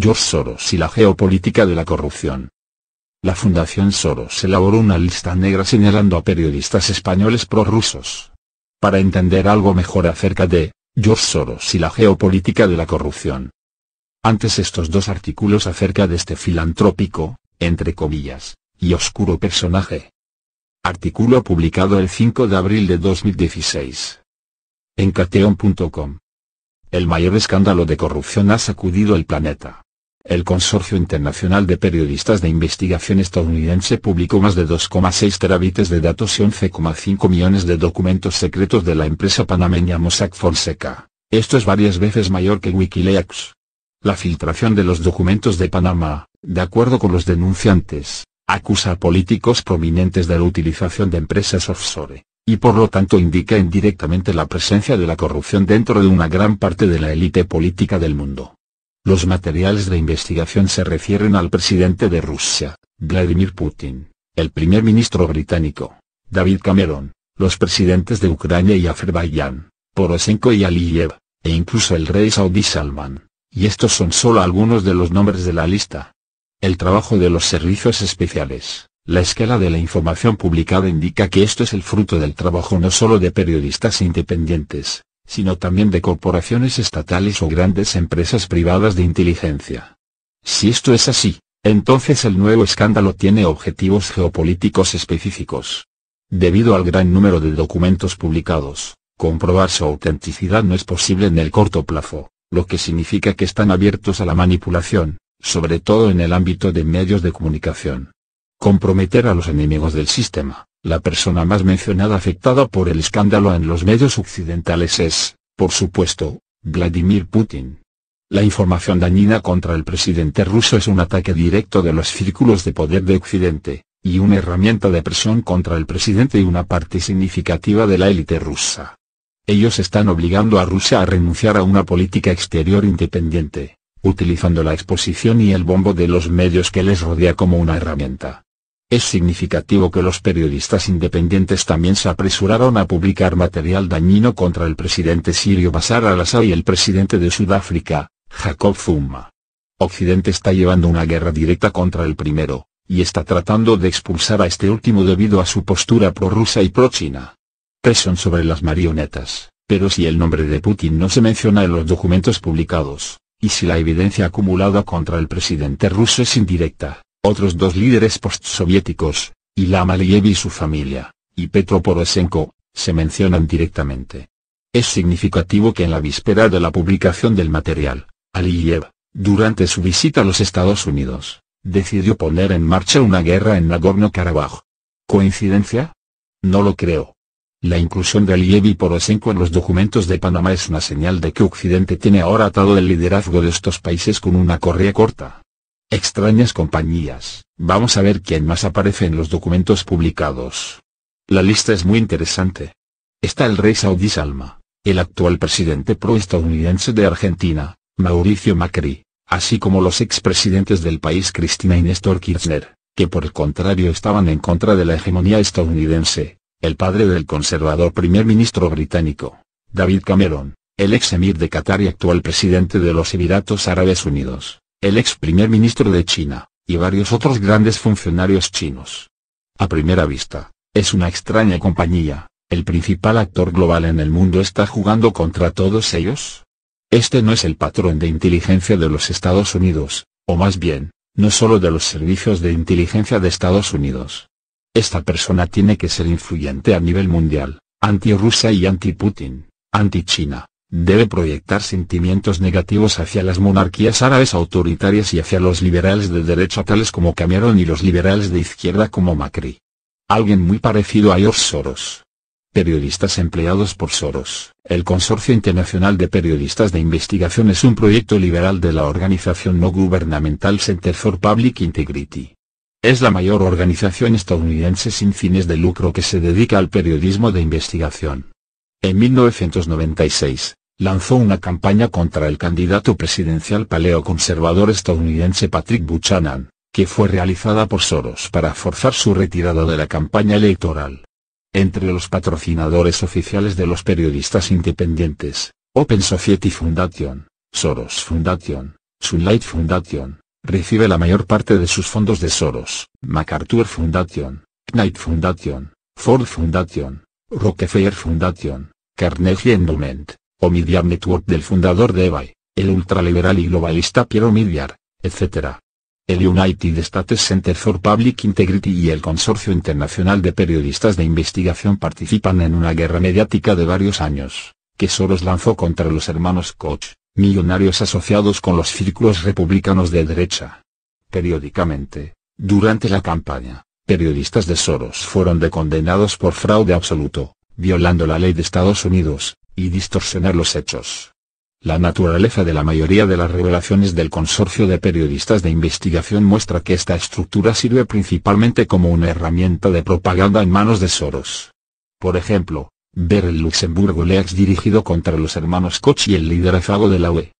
George Soros y la geopolítica de la corrupción. La Fundación Soros elaboró una lista negra señalando a periodistas españoles prorrusos. Para entender algo mejor acerca de George Soros y la geopolítica de la corrupción. Antes estos dos artículos acerca de este filantrópico, entre comillas, y oscuro personaje. Artículo publicado el 5 de abril de 2016. En cateon.com. El mayor escándalo de corrupción ha sacudido el planeta el Consorcio Internacional de Periodistas de Investigación estadounidense publicó más de 2,6 terabytes de datos y 11,5 millones de documentos secretos de la empresa panameña Mossack Fonseca. Esto es varias veces mayor que Wikileaks. La filtración de los documentos de Panamá, de acuerdo con los denunciantes, acusa a políticos prominentes de la utilización de empresas offshore, y por lo tanto indica indirectamente la presencia de la corrupción dentro de una gran parte de la élite política del mundo. Los materiales de investigación se refieren al presidente de Rusia, Vladimir Putin, el primer ministro británico, David Cameron, los presidentes de Ucrania y Azerbaiyán, Poroshenko y Aliyev, e incluso el rey saudí Salman, y estos son solo algunos de los nombres de la lista. El trabajo de los servicios especiales, la escala de la información publicada indica que esto es el fruto del trabajo no solo de periodistas independientes, sino también de corporaciones estatales o grandes empresas privadas de inteligencia. Si esto es así, entonces el nuevo escándalo tiene objetivos geopolíticos específicos. Debido al gran número de documentos publicados, comprobar su autenticidad no es posible en el corto plazo, lo que significa que están abiertos a la manipulación, sobre todo en el ámbito de medios de comunicación. Comprometer a los enemigos del sistema. La persona más mencionada afectada por el escándalo en los medios occidentales es, por supuesto, Vladimir Putin. La información dañina contra el presidente ruso es un ataque directo de los círculos de poder de Occidente, y una herramienta de presión contra el presidente y una parte significativa de la élite rusa. Ellos están obligando a Rusia a renunciar a una política exterior independiente, utilizando la exposición y el bombo de los medios que les rodea como una herramienta. Es significativo que los periodistas independientes también se apresuraron a publicar material dañino contra el presidente sirio Bashar al-Assad y el presidente de Sudáfrica, Jacob Zuma. Occidente está llevando una guerra directa contra el primero, y está tratando de expulsar a este último debido a su postura prorrusa y pro-China. Presión sobre las marionetas, pero si el nombre de Putin no se menciona en los documentos publicados, y si la evidencia acumulada contra el presidente ruso es indirecta, otros dos líderes postsoviéticos, Ilham Aliyev y su familia, y Petro Poroshenko, se mencionan directamente. Es significativo que en la víspera de la publicación del material, Aliyev, durante su visita a los Estados Unidos, decidió poner en marcha una guerra en Nagorno-Karabaj. ¿Coincidencia? No lo creo. La inclusión de Aliyev y Poroshenko en los documentos de Panamá es una señal de que Occidente tiene ahora atado el liderazgo de estos países con una correa corta. Extrañas compañías. Vamos a ver quién más aparece en los documentos publicados. La lista es muy interesante. Está el rey saudí Salma, el actual presidente pro-estadounidense de Argentina, Mauricio Macri, así como los expresidentes del país Cristina y Néstor Kirchner, que por el contrario estaban en contra de la hegemonía estadounidense, el padre del conservador primer ministro británico, David Cameron, el ex emir de Qatar y actual presidente de los Emiratos Árabes Unidos, el ex primer ministro de China, y varios otros grandes funcionarios chinos. A primera vista, es una extraña compañía, el principal actor global en el mundo está jugando contra todos ellos. Este no es el patrón de inteligencia de los Estados Unidos, o más bien, no solo de los servicios de inteligencia de Estados Unidos. Esta persona tiene que ser influyente a nivel mundial, anti y anti-Putin, anti-China, debe proyectar sentimientos negativos hacia las monarquías árabes autoritarias y hacia los liberales de derecha tales como Cameron y los liberales de izquierda como Macri. Alguien muy parecido a George Soros. Periodistas empleados por Soros. El Consorcio Internacional de Periodistas de Investigación es un proyecto liberal de la organización no gubernamental Center for Public Integrity. Es la mayor organización estadounidense sin fines de lucro que se dedica al periodismo de investigación. En 1996, lanzó una campaña contra el candidato presidencial paleoconservador estadounidense Patrick Buchanan, que fue realizada por Soros para forzar su retirada de la campaña electoral. Entre los patrocinadores oficiales de los periodistas independientes, Open Society Foundation, Soros Foundation, Sunlight Foundation, recibe la mayor parte de sus fondos de Soros, MacArthur Foundation, Knight Foundation, Ford Foundation, Rockefeller Foundation, Carnegie Endowment, Omidyar Network del fundador de eBay, el ultraliberal y globalista Piero Omidyar, etc. El United States Center for Public Integrity y el Consorcio Internacional de Periodistas de Investigación participan en una guerra mediática de varios años, que Soros lanzó contra los hermanos Koch, millonarios asociados con los círculos republicanos de derecha. Periódicamente, durante la campaña, periodistas de Soros fueron condenados por fraude absoluto, violando la ley de Estados Unidos, y distorsionar los hechos. La naturaleza de la mayoría de las revelaciones del Consorcio de Periodistas de Investigación muestra que esta estructura sirve principalmente como una herramienta de propaganda en manos de Soros. Por ejemplo, ver el Luxemburgo Lex dirigido contra los hermanos Koch y el liderazgo de la UE.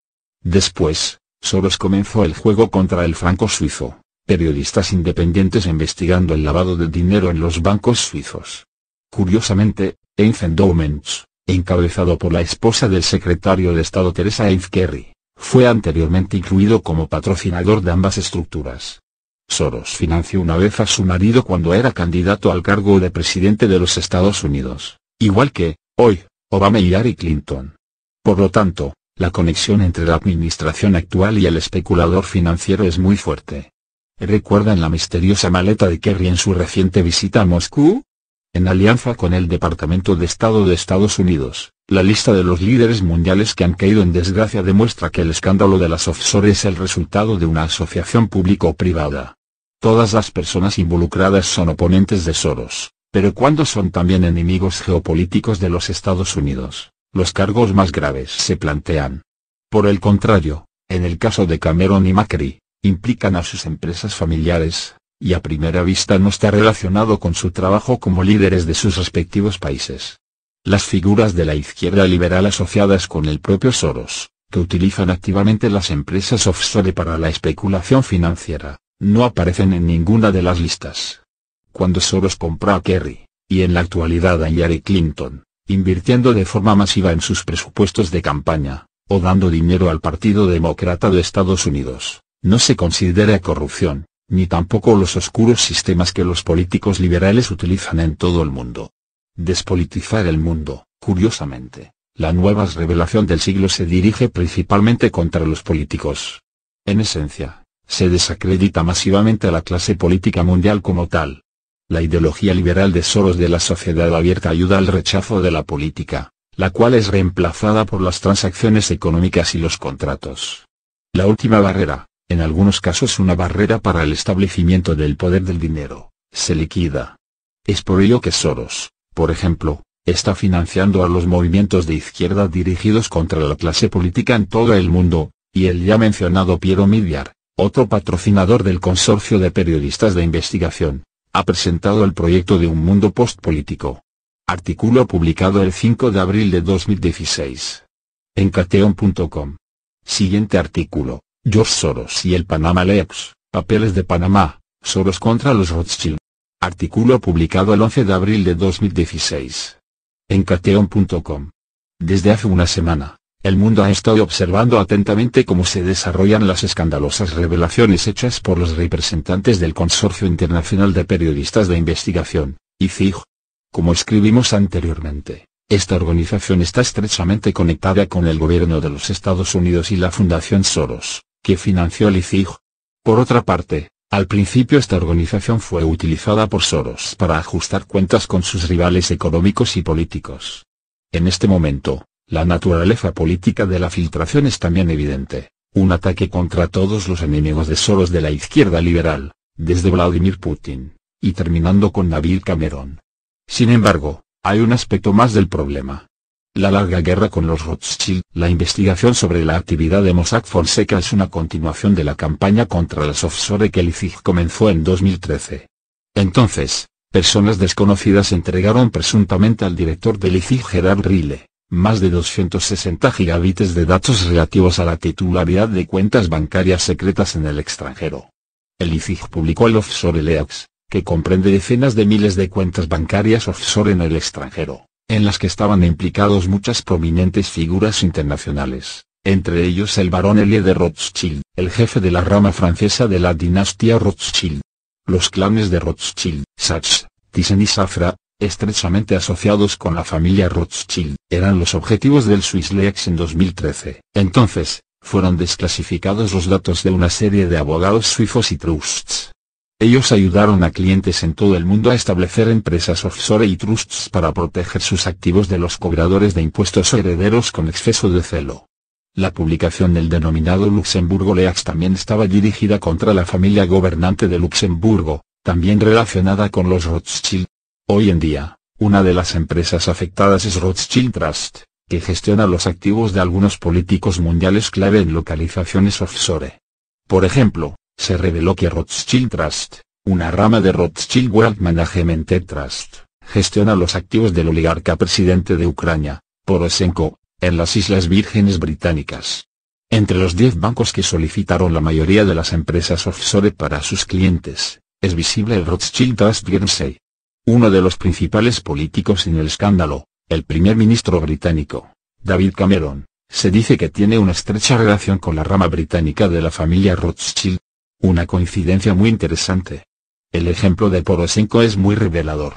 Después, Soros comenzó el juego contra el franco suizo, periodistas independientes investigando el lavado de dinero en los bancos suizos. Curiosamente, Endowments, encabezado por la esposa del secretario de Estado Teresa Kerry, fue anteriormente incluido como patrocinador de ambas estructuras. Soros financió una vez a su marido cuando era candidato al cargo de presidente de los Estados Unidos, igual que, hoy, Obama y Hillary Clinton. Por lo tanto, la conexión entre la administración actual y el especulador financiero es muy fuerte. ¿Recuerdan la misteriosa maleta de Kerry en su reciente visita a Moscú? en alianza con el Departamento de Estado de Estados Unidos. La lista de los líderes mundiales que han caído en desgracia demuestra que el escándalo de las offshore es el resultado de una asociación público-privada. Todas las personas involucradas son oponentes de Soros, pero cuando son también enemigos geopolíticos de los Estados Unidos, los cargos más graves se plantean. Por el contrario, en el caso de Cameron y Macri, implican a sus empresas familiares, y a primera vista no está relacionado con su trabajo como líderes de sus respectivos países. Las figuras de la izquierda liberal asociadas con el propio Soros, que utilizan activamente las empresas offshore para la especulación financiera, no aparecen en ninguna de las listas. Cuando Soros compró a Kerry, y en la actualidad a Hillary Clinton, invirtiendo de forma masiva en sus presupuestos de campaña, o dando dinero al Partido Demócrata de Estados Unidos, no se considera corrupción, ni tampoco los oscuros sistemas que los políticos liberales utilizan en todo el mundo. Despolitizar el mundo, curiosamente, la nueva revelación del siglo se dirige principalmente contra los políticos. En esencia, se desacredita masivamente a la clase política mundial como tal. La ideología liberal de Soros de la sociedad abierta ayuda al rechazo de la política, la cual es reemplazada por las transacciones económicas y los contratos. La última barrera, en algunos casos una barrera para el establecimiento del poder del dinero, se liquida. Es por ello que Soros, por ejemplo, está financiando a los movimientos de izquierda dirigidos contra la clase política en todo el mundo, y el ya mencionado Piero Midiar, otro patrocinador del Consorcio de Periodistas de Investigación, ha presentado el proyecto de un mundo postpolítico. Artículo publicado el 5 de abril de 2016. En cateon.com. Siguiente artículo. George Soros y el Panama Leaks, Papeles de Panamá, Soros contra los Rothschild. Artículo publicado el 11 de abril de 2016. En cateon.com. Desde hace una semana, el mundo ha estado observando atentamente cómo se desarrollan las escandalosas revelaciones hechas por los representantes del Consorcio Internacional de Periodistas de Investigación, ICIG. Como escribimos anteriormente, esta organización está estrechamente conectada con el gobierno de los Estados Unidos y la Fundación Soros que financió ICIG. Por otra parte, al principio esta organización fue utilizada por Soros para ajustar cuentas con sus rivales económicos y políticos. En este momento, la naturaleza política de la filtración es también evidente, un ataque contra todos los enemigos de Soros de la izquierda liberal, desde Vladimir Putin, y terminando con Nabil Cameron. Sin embargo, hay un aspecto más del problema la larga guerra con los Rothschild. La investigación sobre la actividad de Mossack Fonseca es una continuación de la campaña contra las offshore que ICIG comenzó en 2013. Entonces, personas desconocidas entregaron presuntamente al director del ICIG Gerard Rille, más de 260 gigabits de datos relativos a la titularidad de cuentas bancarias secretas en el extranjero. El ICIG publicó el Offshore Leaks, que comprende decenas de miles de cuentas bancarias offshore en el extranjero en las que estaban implicados muchas prominentes figuras internacionales, entre ellos el barón Elie de Rothschild, el jefe de la rama francesa de la dinastía Rothschild. Los clanes de Rothschild, Sachs, Thyssen y Safra, estrechamente asociados con la familia Rothschild, eran los objetivos del Swiss Lex en 2013. Entonces, fueron desclasificados los datos de una serie de abogados suizos y trusts, ellos ayudaron a clientes en todo el mundo a establecer empresas offshore y trusts para proteger sus activos de los cobradores de impuestos o herederos con exceso de celo. La publicación del denominado Luxemburgo Leaks también estaba dirigida contra la familia gobernante de Luxemburgo, también relacionada con los Rothschild. Hoy en día, una de las empresas afectadas es Rothschild Trust, que gestiona los activos de algunos políticos mundiales clave en localizaciones offshore. Por ejemplo, se reveló que Rothschild Trust, una rama de Rothschild World Management Trust, gestiona los activos del oligarca presidente de Ucrania, Poroshenko, en las Islas Vírgenes Británicas. Entre los 10 bancos que solicitaron la mayoría de las empresas offshore para sus clientes, es visible el Rothschild Trust Guernsey. Uno de los principales políticos en el escándalo, el primer ministro británico, David Cameron, se dice que tiene una estrecha relación con la rama británica de la familia Rothschild. Una coincidencia muy interesante. El ejemplo de Poroshenko es muy revelador.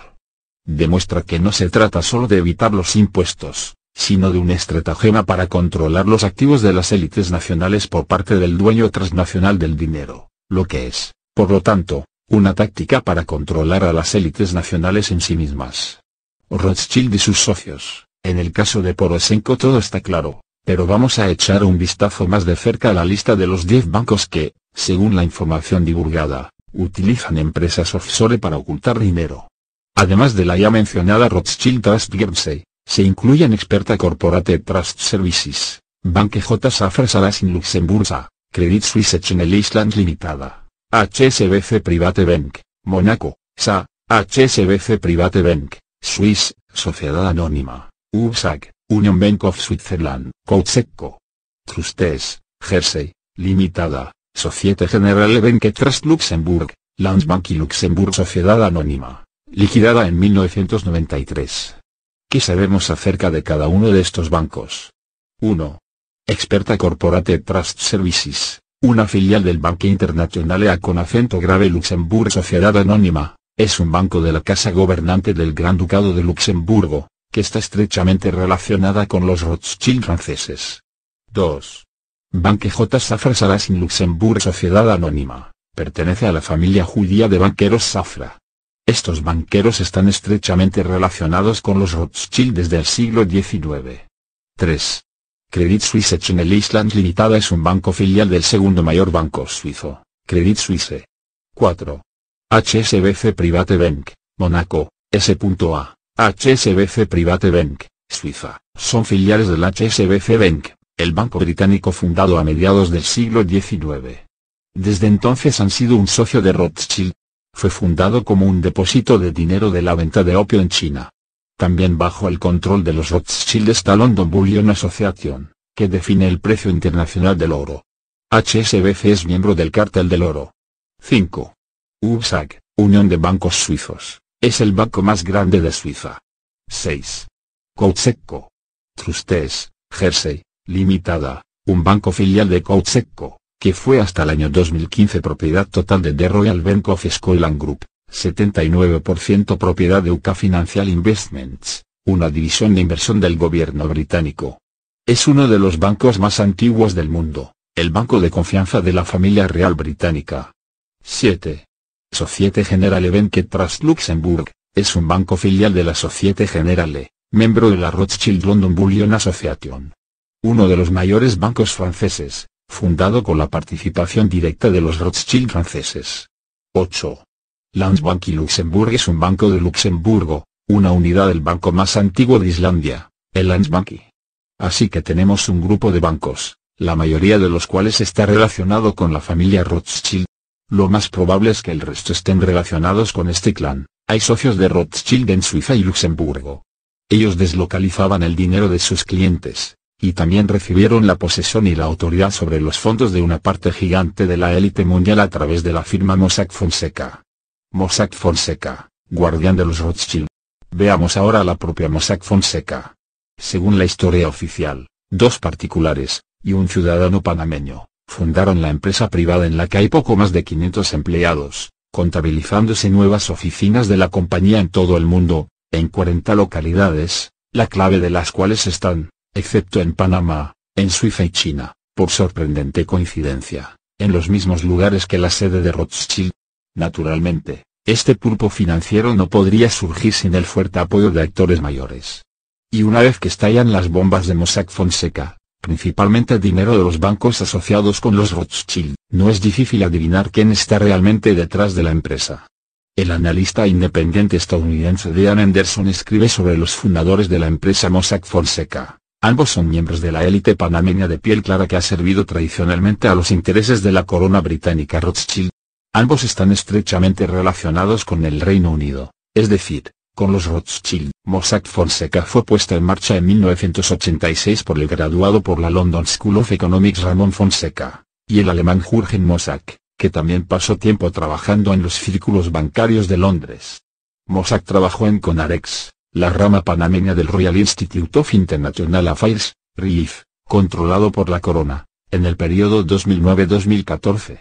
Demuestra que no se trata solo de evitar los impuestos, sino de un estratagema para controlar los activos de las élites nacionales por parte del dueño transnacional del dinero, lo que es, por lo tanto, una táctica para controlar a las élites nacionales en sí mismas. Rothschild y sus socios, en el caso de Poroshenko todo está claro, pero vamos a echar un vistazo más de cerca a la lista de los 10 bancos que, según la información divulgada, utilizan empresas offshore para ocultar dinero. Además de la ya mencionada Rothschild Trust Guernsey, se incluyen Experta Corporate Trust Services, Banque J. Safra Salas in Credit Suisse Channel Island Limitada, HSBC Private Bank, Monaco, SA, HSBC Private Bank, Swiss, Sociedad Anónima, UBSAC, Union Bank of Switzerland, Coutseco. Trustes, Jersey, Limitada, Societe Generale Trust Luxembourg, Landsbank y Luxembourg Sociedad Anónima, liquidada en 1993. ¿Qué sabemos acerca de cada uno de estos bancos? 1. Experta Corporate Trust Services, una filial del Banco internacional con acento grave Luxembourg Sociedad Anónima, es un banco de la casa gobernante del Gran Ducado de Luxemburgo, que está estrechamente relacionada con los Rothschild franceses. 2. Banque J. Safra Salas Luxemburgo Sociedad Anónima, pertenece a la familia judía de banqueros Safra. Estos banqueros están estrechamente relacionados con los Rothschild desde el siglo XIX. 3. Credit Suisse Channel Island Limitada es un banco filial del segundo mayor banco suizo, Credit Suisse. 4. HSBC Private Bank, Monaco, S.A., HSBC Private Bank, Suiza, son filiales del HSBC Bank, el banco británico fundado a mediados del siglo XIX. Desde entonces han sido un socio de Rothschild. Fue fundado como un depósito de dinero de la venta de opio en China. También bajo el control de los Rothschild está London Bullion Association, que define el precio internacional del oro. HSBC es miembro del Cártel del Oro. 5. UBSAC, Unión de Bancos Suizos, es el banco más grande de Suiza. 6. Koutseko. Trustes, Jersey, Limitada, un banco filial de Coutseco, que fue hasta el año 2015 propiedad total de The Royal Bank of Scotland Group, 79% propiedad de UK Financial Investments, una división de inversión del gobierno británico. Es uno de los bancos más antiguos del mundo, el banco de confianza de la familia real británica. 7. Societe Generale Bank Trust Luxembourg, es un banco filial de la Societe Generale, miembro de la Rothschild London Bullion Association uno de los mayores bancos franceses, fundado con la participación directa de los Rothschild franceses. 8. Landsbank y Luxemburg es un banco de Luxemburgo, una unidad del banco más antiguo de Islandia, el Landsbanki. Así que tenemos un grupo de bancos, la mayoría de los cuales está relacionado con la familia Rothschild. Lo más probable es que el resto estén relacionados con este clan, hay socios de Rothschild en Suiza y Luxemburgo. Ellos deslocalizaban el dinero de sus clientes, y también recibieron la posesión y la autoridad sobre los fondos de una parte gigante de la élite mundial a través de la firma Mossack Fonseca. Mossack Fonseca, guardián de los Rothschild. Veamos ahora la propia Mossack Fonseca. Según la historia oficial, dos particulares, y un ciudadano panameño, fundaron la empresa privada en la que hay poco más de 500 empleados, contabilizándose nuevas oficinas de la compañía en todo el mundo, en 40 localidades, la clave de las cuales están, excepto en Panamá, en Suiza y China, por sorprendente coincidencia, en los mismos lugares que la sede de Rothschild. Naturalmente, este pulpo financiero no podría surgir sin el fuerte apoyo de actores mayores. Y una vez que estallan las bombas de Mossack Fonseca, principalmente dinero de los bancos asociados con los Rothschild, no es difícil adivinar quién está realmente detrás de la empresa. El analista independiente estadounidense Dean Anderson escribe sobre los fundadores de la empresa Mossack Fonseca. Ambos son miembros de la élite panameña de piel clara que ha servido tradicionalmente a los intereses de la corona británica Rothschild. Ambos están estrechamente relacionados con el Reino Unido, es decir, con los Rothschild. Mossack Fonseca fue puesta en marcha en 1986 por el graduado por la London School of Economics Ramón Fonseca, y el alemán Jürgen Mossack, que también pasó tiempo trabajando en los círculos bancarios de Londres. Mossack trabajó en Conarex, la rama panameña del Royal Institute of International Affairs, Relief, controlado por la Corona, en el periodo 2009-2014.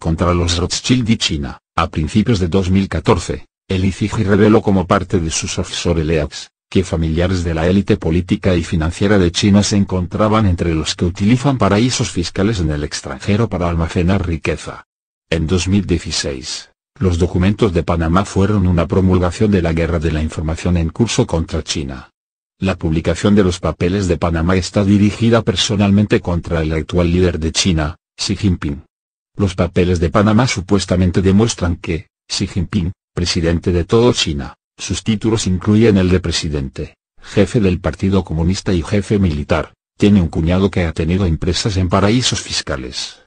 Contra los Rothschild y China, a principios de 2014, el ICIG reveló como parte de sus offshore leaks, que familiares de la élite política y financiera de China se encontraban entre los que utilizan paraísos fiscales en el extranjero para almacenar riqueza. En 2016, los documentos de Panamá fueron una promulgación de la guerra de la información en curso contra China. La publicación de los papeles de Panamá está dirigida personalmente contra el actual líder de China, Xi Jinping. Los papeles de Panamá supuestamente demuestran que, Xi Jinping, presidente de todo China, sus títulos incluyen el de presidente, jefe del Partido Comunista y jefe militar, tiene un cuñado que ha tenido empresas en paraísos fiscales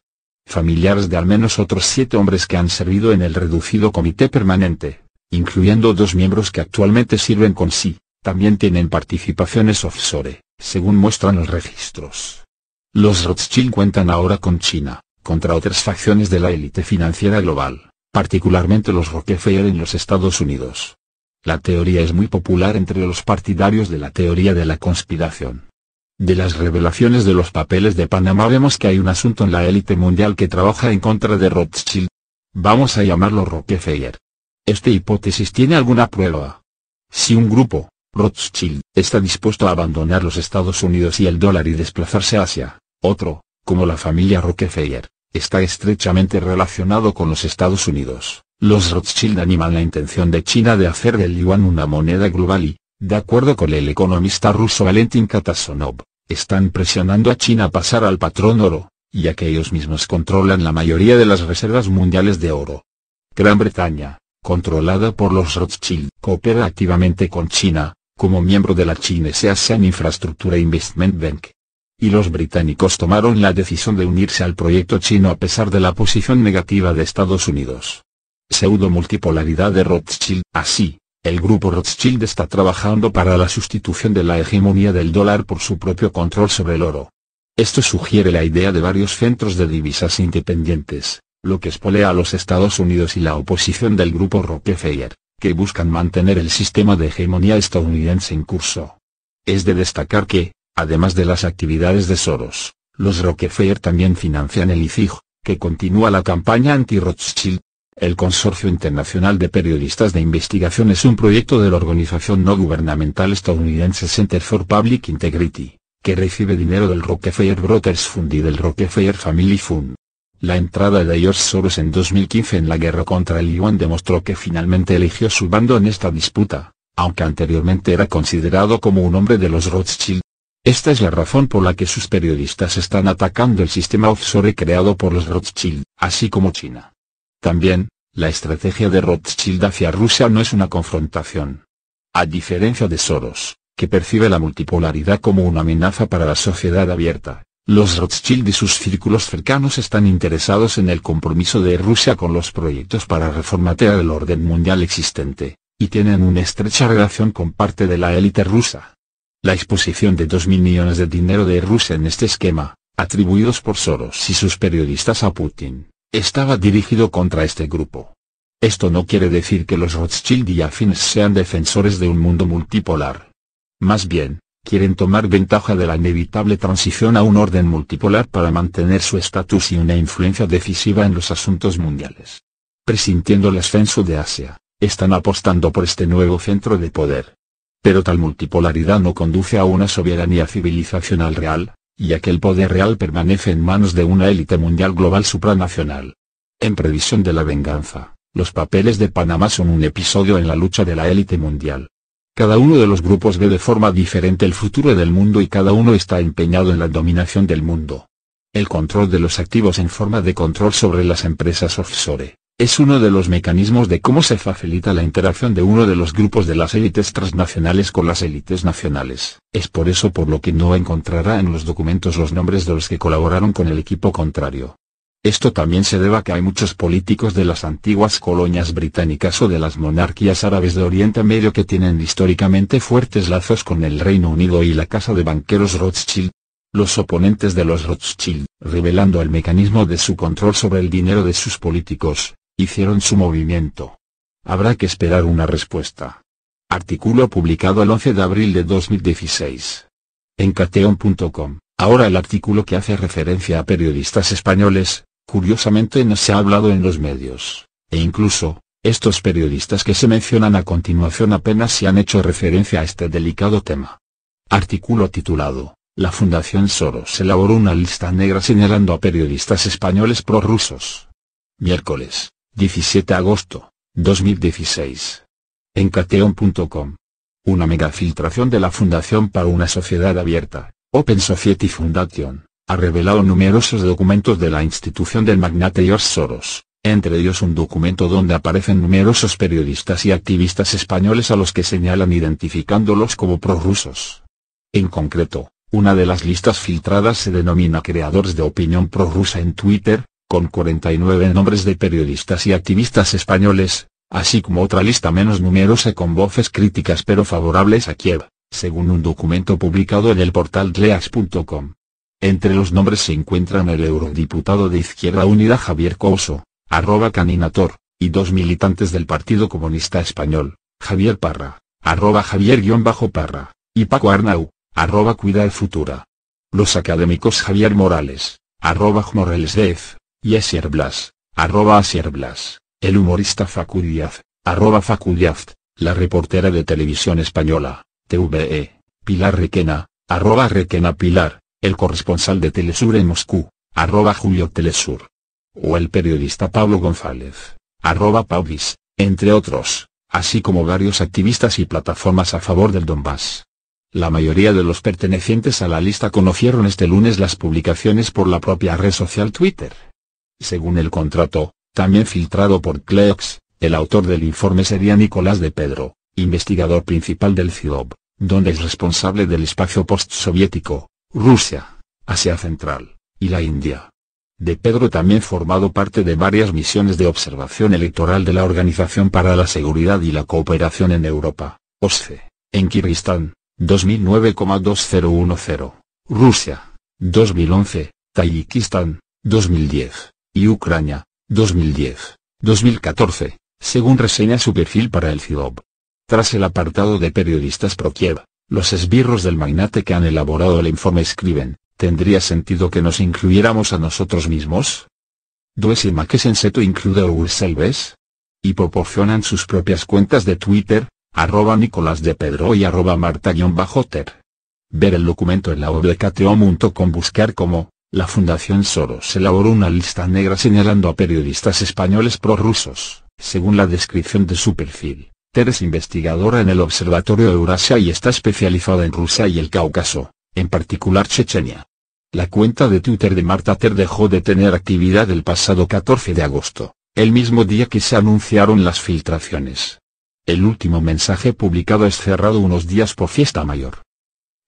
familiares de al menos otros siete hombres que han servido en el reducido comité permanente, incluyendo dos miembros que actualmente sirven con sí, también tienen participaciones offshore, según muestran los registros. Los Rothschild cuentan ahora con China, contra otras facciones de la élite financiera global, particularmente los Rockefeller en los Estados Unidos. La teoría es muy popular entre los partidarios de la teoría de la conspiración. De las revelaciones de los papeles de Panamá vemos que hay un asunto en la élite mundial que trabaja en contra de Rothschild. Vamos a llamarlo Rockefeller. Esta hipótesis tiene alguna prueba. Si un grupo, Rothschild, está dispuesto a abandonar los Estados Unidos y el dólar y desplazarse hacia, otro, como la familia Rockefeller, está estrechamente relacionado con los Estados Unidos. Los Rothschild animan la intención de China de hacer del yuan una moneda global y, de acuerdo con el economista ruso Valentin Katasonov, están presionando a China a pasar al patrón oro, ya que ellos mismos controlan la mayoría de las reservas mundiales de oro. Gran Bretaña, controlada por los Rothschild, coopera activamente con China, como miembro de la Chinese Asian Infrastructure Investment Bank. Y los británicos tomaron la decisión de unirse al proyecto chino a pesar de la posición negativa de Estados Unidos. Pseudo multipolaridad de Rothschild, así, el grupo Rothschild está trabajando para la sustitución de la hegemonía del dólar por su propio control sobre el oro. Esto sugiere la idea de varios centros de divisas independientes, lo que espolea a los Estados Unidos y la oposición del grupo Rockefeller, que buscan mantener el sistema de hegemonía estadounidense en curso. Es de destacar que, además de las actividades de Soros, los Rockefeller también financian el ICIG, que continúa la campaña anti-Rothschild, el Consorcio Internacional de Periodistas de Investigación es un proyecto de la organización no gubernamental estadounidense Center for Public Integrity, que recibe dinero del Rockefeller Brothers Fund y del Rockefeller Family Fund. La entrada de George Soros en 2015 en la guerra contra el yuan demostró que finalmente eligió su bando en esta disputa, aunque anteriormente era considerado como un hombre de los Rothschild. Esta es la razón por la que sus periodistas están atacando el sistema offshore creado por los Rothschild, así como China. También, la estrategia de Rothschild hacia Rusia no es una confrontación. A diferencia de Soros, que percibe la multipolaridad como una amenaza para la sociedad abierta, los Rothschild y sus círculos cercanos están interesados en el compromiso de Rusia con los proyectos para reformatear el orden mundial existente, y tienen una estrecha relación con parte de la élite rusa. La exposición de 2.000 millones de dinero de Rusia en este esquema, atribuidos por Soros y sus periodistas a Putin, estaba dirigido contra este grupo. Esto no quiere decir que los Rothschild y afines sean defensores de un mundo multipolar. Más bien, quieren tomar ventaja de la inevitable transición a un orden multipolar para mantener su estatus y una influencia decisiva en los asuntos mundiales. Presintiendo el ascenso de Asia, están apostando por este nuevo centro de poder. Pero tal multipolaridad no conduce a una soberanía civilizacional real, ya que el poder real permanece en manos de una élite mundial global supranacional. En previsión de la venganza, los papeles de Panamá son un episodio en la lucha de la élite mundial. Cada uno de los grupos ve de forma diferente el futuro del mundo y cada uno está empeñado en la dominación del mundo. El control de los activos en forma de control sobre las empresas offshore, es uno de los mecanismos de cómo se facilita la interacción de uno de los grupos de las élites transnacionales con las élites nacionales. Es por eso por lo que no encontrará en los documentos los nombres de los que colaboraron con el equipo contrario. Esto también se debe a que hay muchos políticos de las antiguas colonias británicas o de las monarquías árabes de Oriente Medio que tienen históricamente fuertes lazos con el Reino Unido y la casa de banqueros Rothschild. Los oponentes de los Rothschild, revelando el mecanismo de su control sobre el dinero de sus políticos, Hicieron su movimiento. Habrá que esperar una respuesta. Artículo publicado el 11 de abril de 2016. En cateon.com, ahora el artículo que hace referencia a periodistas españoles, curiosamente no se ha hablado en los medios, e incluso, estos periodistas que se mencionan a continuación apenas se han hecho referencia a este delicado tema. Artículo titulado, La Fundación Soros elaboró una lista negra señalando a periodistas españoles prorrusos. Miércoles, 17 de agosto, 2016. En cateon.com. Una megafiltración de la Fundación para una Sociedad Abierta, Open Society Foundation, ha revelado numerosos documentos de la institución del magnate George Soros, entre ellos un documento donde aparecen numerosos periodistas y activistas españoles a los que señalan identificándolos como prorrusos. En concreto, una de las listas filtradas se denomina Creadores de Opinión Prorrusa en Twitter, con 49 nombres de periodistas y activistas españoles, así como otra lista menos numerosa con voces críticas pero favorables a Kiev, según un documento publicado en el portal Tleas.com. Entre los nombres se encuentran el eurodiputado de Izquierda Unida Javier Couso, arroba caninator, y dos militantes del Partido Comunista Español, Javier Parra, arroba Javier-Parra, y Paco Arnau, arroba Cuida el Futura. Los académicos Javier Morales, arroba y Blas, arroba Blas, el humorista Faculiaz, arroba Faculiaz, la reportera de televisión española, TVE, Pilar Requena, arroba Requena Pilar, el corresponsal de Telesur en Moscú, arroba Julio Telesur. O el periodista Pablo González, arroba entre otros, así como varios activistas y plataformas a favor del Donbass. La mayoría de los pertenecientes a la lista conocieron este lunes las publicaciones por la propia red social Twitter. Según el contrato, también filtrado por Cleox, el autor del informe sería Nicolás de Pedro, investigador principal del CIDOB, donde es responsable del espacio postsoviético, Rusia, Asia Central, y la India. De Pedro también formado parte de varias misiones de observación electoral de la Organización para la Seguridad y la Cooperación en Europa, OSCE, en Kirguistán, 2009,2010, Rusia, 2011, Tayikistán, 2010 y Ucrania, 2010, 2014, según reseña su perfil para el CIDOB. Tras el apartado de periodistas pro-Kiev, los esbirros del magnate que han elaborado el informe escriben, ¿tendría sentido que nos incluyéramos a nosotros mismos? Duesima que senseto include ourselves? Y proporcionan sus propias cuentas de Twitter, arroba Nicolás de Pedro y arroba marta bajoter Ver el documento en la con buscar como, la Fundación Soros elaboró una lista negra señalando a periodistas españoles prorrusos, según la descripción de su perfil. Ter es investigadora en el Observatorio Eurasia y está especializada en Rusia y el Cáucaso, en particular Chechenia. La cuenta de Twitter de Marta Ter dejó de tener actividad el pasado 14 de agosto, el mismo día que se anunciaron las filtraciones. El último mensaje publicado es cerrado unos días por fiesta mayor.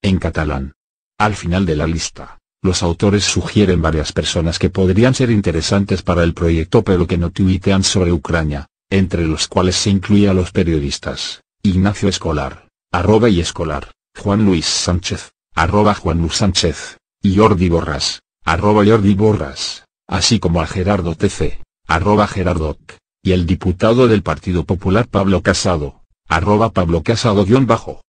En catalán. Al final de la lista. Los autores sugieren varias personas que podrían ser interesantes para el proyecto pero que no tuitean sobre Ucrania, entre los cuales se incluía a los periodistas, Ignacio Escolar, arroba y Escolar, Juan Luis Sánchez, arroba Juan Luis Sánchez, y Jordi Borras, arroba Jordi Borras, así como a Gerardo TC, arroba Gerardoc, y el diputado del Partido Popular Pablo Casado, arroba Pablo Casado bajo.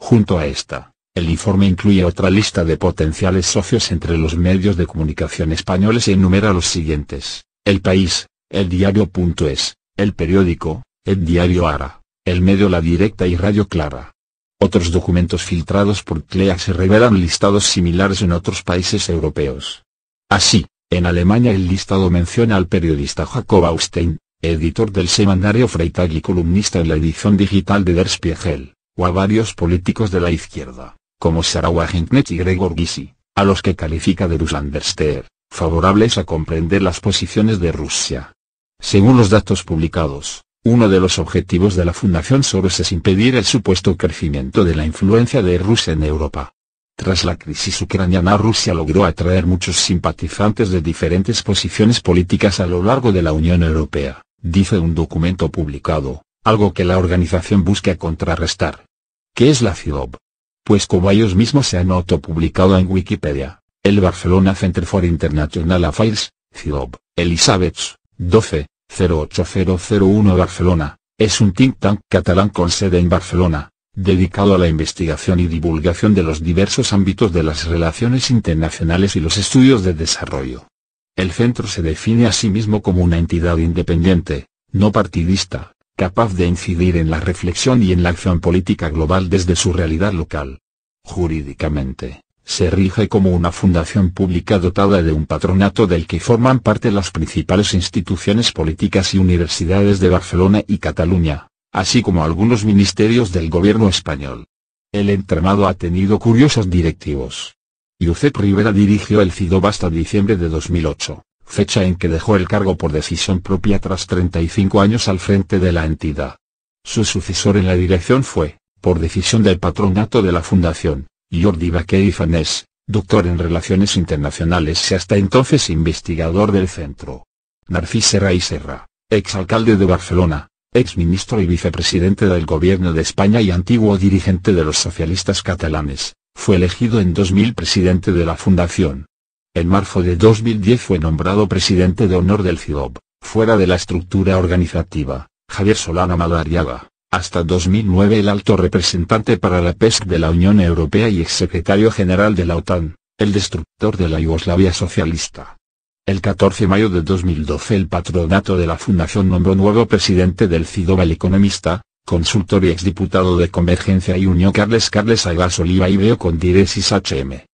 Junto a esta el informe incluye otra lista de potenciales socios entre los medios de comunicación españoles y e enumera los siguientes, El País, El Diario.es, El Periódico, El Diario Ara, El Medio La Directa y Radio Clara. Otros documentos filtrados por CLEA se revelan listados similares en otros países europeos. Así, en Alemania el listado menciona al periodista Jacob Austein, editor del semanario Freitag y columnista en la edición digital de Der Spiegel, o a varios políticos de la izquierda como Sarah y Gregor Gysi, a los que califica de Ruslanderster, favorables a comprender las posiciones de Rusia. Según los datos publicados, uno de los objetivos de la Fundación Soros es impedir el supuesto crecimiento de la influencia de Rusia en Europa. Tras la crisis ucraniana Rusia logró atraer muchos simpatizantes de diferentes posiciones políticas a lo largo de la Unión Europea, dice un documento publicado, algo que la organización busca contrarrestar. ¿Qué es la CIDOB? pues como ellos mismos se han autopublicado en Wikipedia, el Barcelona Center for International Affairs, (Ciob) Elizabeth, 12, 08001 Barcelona, es un think tank catalán con sede en Barcelona, dedicado a la investigación y divulgación de los diversos ámbitos de las relaciones internacionales y los estudios de desarrollo. El centro se define a sí mismo como una entidad independiente, no partidista, capaz de incidir en la reflexión y en la acción política global desde su realidad local. Jurídicamente, se rige como una fundación pública dotada de un patronato del que forman parte las principales instituciones políticas y universidades de Barcelona y Cataluña, así como algunos ministerios del gobierno español. El entramado ha tenido curiosos directivos. Josep Rivera dirigió el CIDOB hasta diciembre de 2008 fecha en que dejó el cargo por decisión propia tras 35 años al frente de la entidad. Su sucesor en la dirección fue, por decisión del patronato de la fundación, Jordi Baquet Fanes, doctor en Relaciones Internacionales y hasta entonces investigador del centro. Narcís Serra y Serra, exalcalde de Barcelona, exministro y vicepresidente del gobierno de España y antiguo dirigente de los socialistas catalanes, fue elegido en 2000 presidente de la fundación, en marzo de 2010 fue nombrado presidente de honor del CIDOB, fuera de la estructura organizativa, Javier Solana Madariaga, hasta 2009 el alto representante para la PESC de la Unión Europea y exsecretario general de la OTAN, el destructor de la Yugoslavia socialista. El 14 de mayo de 2012 el patronato de la Fundación nombró nuevo presidente del CIDOB al economista, consultor y exdiputado de Convergencia y Unión Carles Carles Agas Oliva y Veo Diresis HM.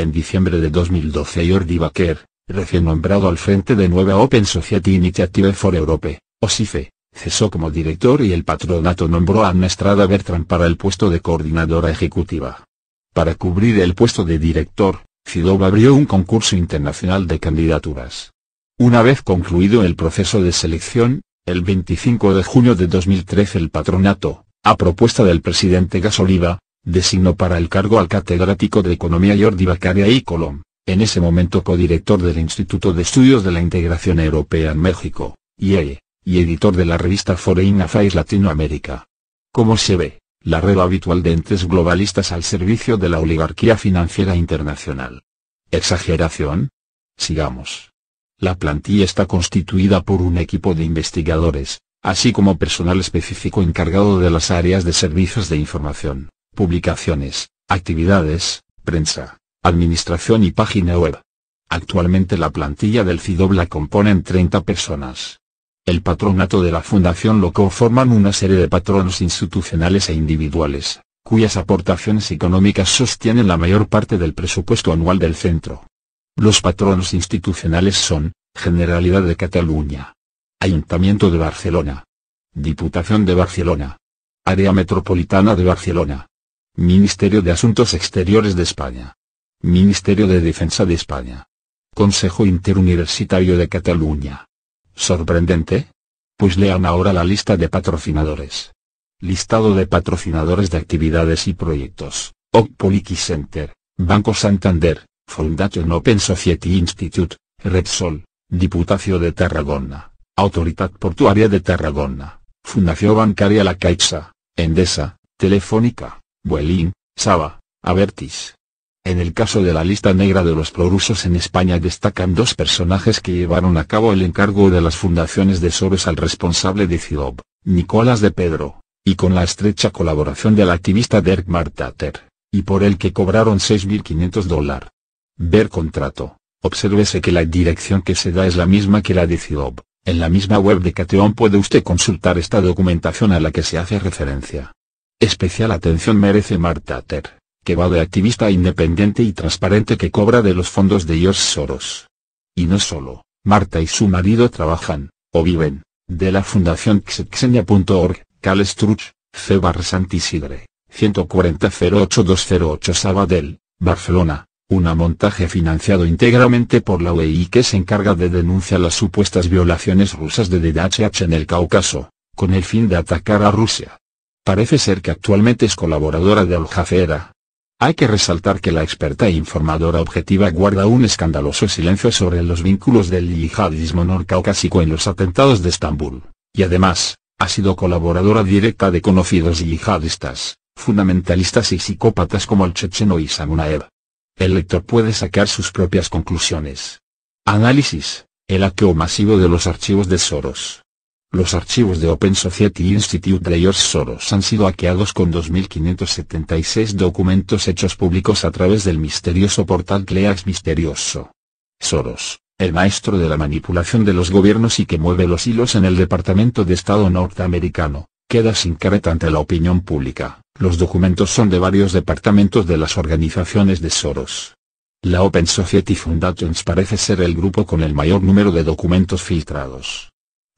En diciembre de 2012 Jordi Baker, recién nombrado al frente de Nueva Open Society Initiative for Europe, OSIFE, cesó como director y el patronato nombró a Anastrada Estrada Bertrand para el puesto de coordinadora ejecutiva. Para cubrir el puesto de director, CIDOB abrió un concurso internacional de candidaturas. Una vez concluido el proceso de selección, el 25 de junio de 2013 el patronato, a propuesta del presidente Gasoliva, Designó para el cargo al catedrático de Economía Jordi Bacaria y Colom, en ese momento codirector del Instituto de Estudios de la Integración Europea en México, IEE, y editor de la revista Foreign Affairs Latinoamérica. Como se ve, la red habitual de entes globalistas al servicio de la oligarquía financiera internacional. ¿Exageración? Sigamos. La plantilla está constituida por un equipo de investigadores, así como personal específico encargado de las áreas de servicios de información, Publicaciones, actividades, prensa, administración y página web. Actualmente la plantilla del CIDOB la componen 30 personas. El patronato de la fundación lo conforman una serie de patronos institucionales e individuales, cuyas aportaciones económicas sostienen la mayor parte del presupuesto anual del centro. Los patronos institucionales son, Generalidad de Cataluña, Ayuntamiento de Barcelona, Diputación de Barcelona, Área Metropolitana de Barcelona, Ministerio de Asuntos Exteriores de España. Ministerio de Defensa de España. Consejo Interuniversitario de Cataluña. ¿Sorprendente? Pues lean ahora la lista de patrocinadores. Listado de patrocinadores de actividades y proyectos. Ocpoliki Center, Banco Santander, Fundación Open Society Institute, Repsol, Diputación de Tarragona, Autoridad Portuaria de Tarragona, Fundación Bancaria La Caixa, Endesa, Telefónica. Buelín, Saba, Avertis. En el caso de la lista negra de los prorrusos en España destacan dos personajes que llevaron a cabo el encargo de las fundaciones de Soros al responsable de Ciob, Nicolás de Pedro, y con la estrecha colaboración del activista Dirk Martater, y por el que cobraron 6.500 dólares. Ver contrato. Obsérvese que la dirección que se da es la misma que la de Ciob. En la misma web de Cateón puede usted consultar esta documentación a la que se hace referencia. Especial atención merece Marta Ter, que va de activista independiente y transparente que cobra de los fondos de George Soros. Y no solo, Marta y su marido trabajan, o viven, de la fundación xexenia.org, Calestruch, c Santisidre, 140-08208 Sabadell, Barcelona, una montaje financiado íntegramente por la UEI que se encarga de denunciar las supuestas violaciones rusas de DHH en el Cáucaso, con el fin de atacar a Rusia. Parece ser que actualmente es colaboradora de Al Jazeera. Hay que resaltar que la experta e informadora objetiva guarda un escandaloso silencio sobre los vínculos del yihadismo norcaucásico en los atentados de Estambul, y además, ha sido colaboradora directa de conocidos yihadistas, fundamentalistas y psicópatas como el checheno y Samunaev. El lector puede sacar sus propias conclusiones. Análisis, el aqueo masivo de los archivos de Soros. Los archivos de Open Society Institute de George Soros han sido hackeados con 2.576 documentos hechos públicos a través del misterioso portal Cleax Misterioso. Soros, el maestro de la manipulación de los gobiernos y que mueve los hilos en el Departamento de Estado norteamericano, queda sin careta ante la opinión pública. Los documentos son de varios departamentos de las organizaciones de Soros. La Open Society Foundations parece ser el grupo con el mayor número de documentos filtrados.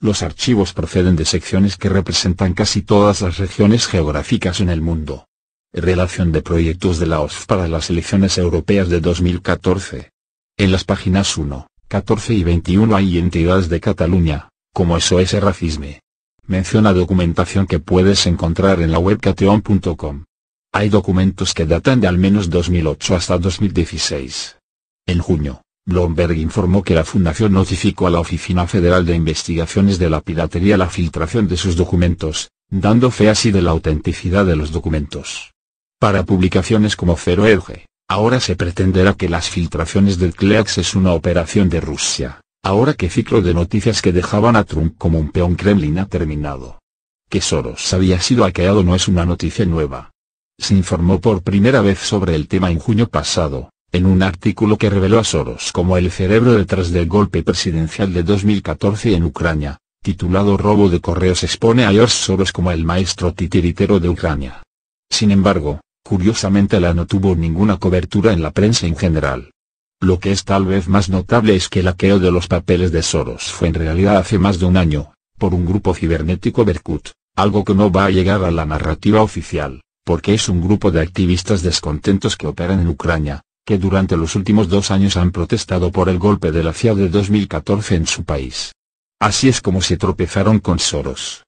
Los archivos proceden de secciones que representan casi todas las regiones geográficas en el mundo. Relación de proyectos de la OSF para las elecciones europeas de 2014. En las páginas 1, 14 y 21 hay entidades de Cataluña, como SOS Racisme. Menciona documentación que puedes encontrar en la web cateon.com. Hay documentos que datan de al menos 2008 hasta 2016. En junio, Bloomberg informó que la fundación notificó a la Oficina Federal de Investigaciones de la Piratería la filtración de sus documentos, dando fe así de la autenticidad de los documentos. Para publicaciones como Zero Edge, ahora se pretenderá que las filtraciones del CLEAX es una operación de Rusia, ahora que ciclo de noticias que dejaban a Trump como un peón Kremlin ha terminado. Que Soros había sido hackeado no es una noticia nueva. Se informó por primera vez sobre el tema en junio pasado, en un artículo que reveló a Soros como el cerebro detrás del golpe presidencial de 2014 en Ucrania, titulado Robo de correos expone a George Soros como el maestro titiritero de Ucrania. Sin embargo, curiosamente la no tuvo ninguna cobertura en la prensa en general. Lo que es tal vez más notable es que el hackeo de los papeles de Soros fue en realidad hace más de un año, por un grupo cibernético Berkut, algo que no va a llegar a la narrativa oficial, porque es un grupo de activistas descontentos que operan en Ucrania, que durante los últimos dos años han protestado por el golpe de la CIA de 2014 en su país. Así es como se tropezaron con Soros.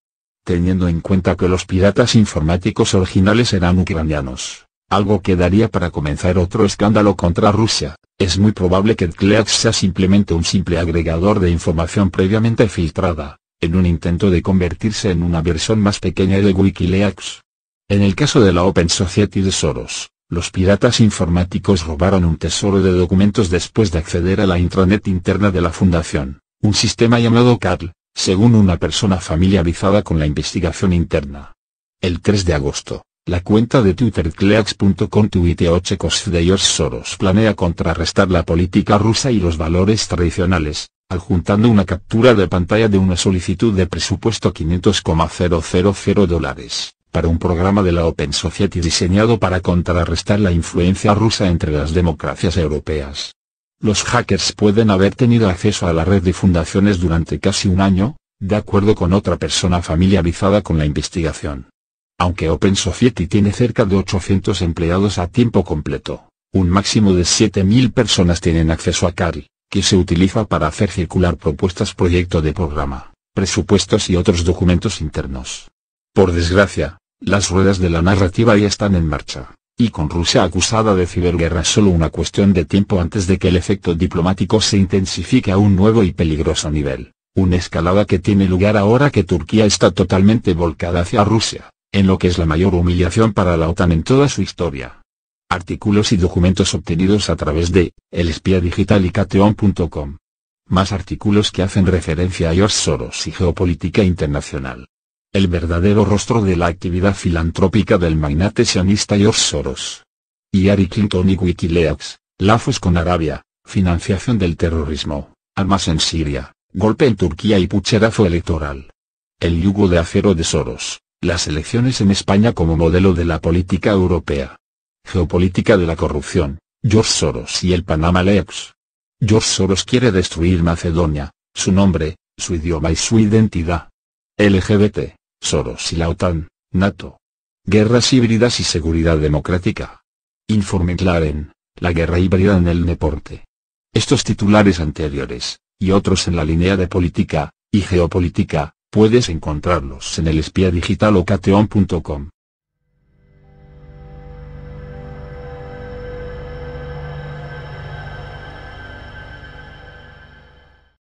Teniendo en cuenta que los piratas informáticos originales eran ucranianos, algo que daría para comenzar otro escándalo contra Rusia, es muy probable que WikiLeaks sea simplemente un simple agregador de información previamente filtrada, en un intento de convertirse en una versión más pequeña de Wikileaks. En el caso de la Open Society de Soros, los piratas informáticos robaron un tesoro de documentos después de acceder a la intranet interna de la fundación, un sistema llamado CATL, según una persona familiarizada con la investigación interna. El 3 de agosto, la cuenta de Twitter Cleax.com de Soros planea contrarrestar la política rusa y los valores tradicionales, adjuntando una captura de pantalla de una solicitud de presupuesto 500,000 dólares para un programa de la Open Society diseñado para contrarrestar la influencia rusa entre las democracias europeas. Los hackers pueden haber tenido acceso a la red de fundaciones durante casi un año, de acuerdo con otra persona familiarizada con la investigación. Aunque Open Society tiene cerca de 800 empleados a tiempo completo, un máximo de 7.000 personas tienen acceso a CARI, que se utiliza para hacer circular propuestas proyecto de programa, presupuestos y otros documentos internos. Por desgracia, las ruedas de la narrativa ya están en marcha, y con Rusia acusada de ciberguerra solo una cuestión de tiempo antes de que el efecto diplomático se intensifique a un nuevo y peligroso nivel, una escalada que tiene lugar ahora que Turquía está totalmente volcada hacia Rusia, en lo que es la mayor humillación para la OTAN en toda su historia. Artículos y documentos obtenidos a través de, El Espía Digital y Más artículos que hacen referencia a George Soros y geopolítica internacional el verdadero rostro de la actividad filantrópica del magnate sionista George Soros. Ari Clinton y Wikileaks, lazos con Arabia, financiación del terrorismo, armas en Siria, golpe en Turquía y pucherazo electoral. El yugo de acero de Soros, las elecciones en España como modelo de la política europea. Geopolítica de la corrupción, George Soros y el Panama Leaks. George Soros quiere destruir Macedonia, su nombre, su idioma y su identidad. LGBT. Soros y la OTAN, NATO. Guerras híbridas y seguridad democrática. Informe Claren, la guerra híbrida en el deporte. Estos titulares anteriores, y otros en la línea de política, y geopolítica, puedes encontrarlos en el espía digital o cateon.com.